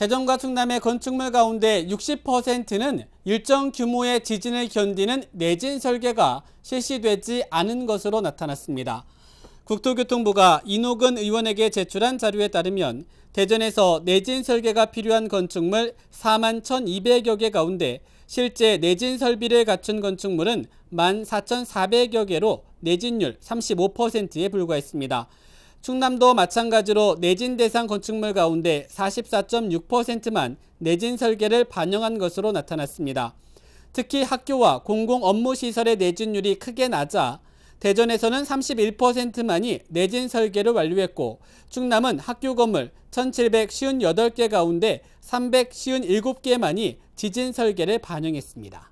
대전과 충남의 건축물 가운데 60%는 일정 규모의 지진을 견디는 내진 설계가 실시되지 않은 것으로 나타났습니다. 국토교통부가 이노근 의원에게 제출한 자료에 따르면 대전에서 내진 설계가 필요한 건축물 4만 1,200여 개 가운데 실제 내진 설비를 갖춘 건축물은 1만 4,400여 개로 내진율 35%에 불과했습니다. 충남도 마찬가지로 내진 대상 건축물 가운데 44.6%만 내진 설계를 반영한 것으로 나타났습니다. 특히 학교와 공공 업무 시설의 내진율이 크게 낮아 대전에서는 31%만이 내진 설계를 완료했고 충남은 학교 건물 1,758개 가운데 357개만이 지진 설계를 반영했습니다.